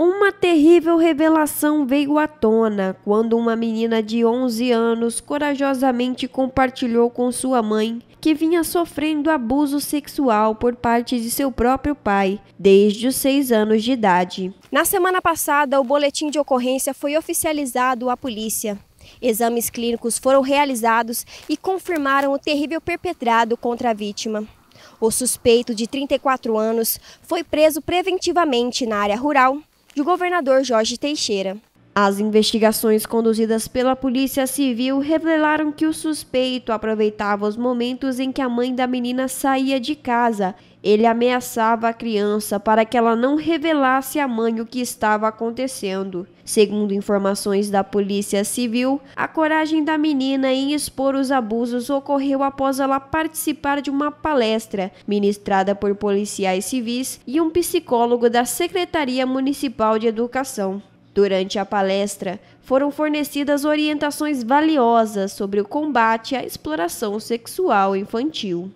Uma terrível revelação veio à tona quando uma menina de 11 anos corajosamente compartilhou com sua mãe que vinha sofrendo abuso sexual por parte de seu próprio pai desde os 6 anos de idade. Na semana passada, o boletim de ocorrência foi oficializado à polícia. Exames clínicos foram realizados e confirmaram o terrível perpetrado contra a vítima. O suspeito, de 34 anos, foi preso preventivamente na área rural do governador Jorge Teixeira. As investigações conduzidas pela Polícia Civil revelaram que o suspeito aproveitava os momentos em que a mãe da menina saía de casa. Ele ameaçava a criança para que ela não revelasse à mãe o que estava acontecendo. Segundo informações da Polícia Civil, a coragem da menina em expor os abusos ocorreu após ela participar de uma palestra ministrada por policiais civis e um psicólogo da Secretaria Municipal de Educação. Durante a palestra, foram fornecidas orientações valiosas sobre o combate à exploração sexual infantil.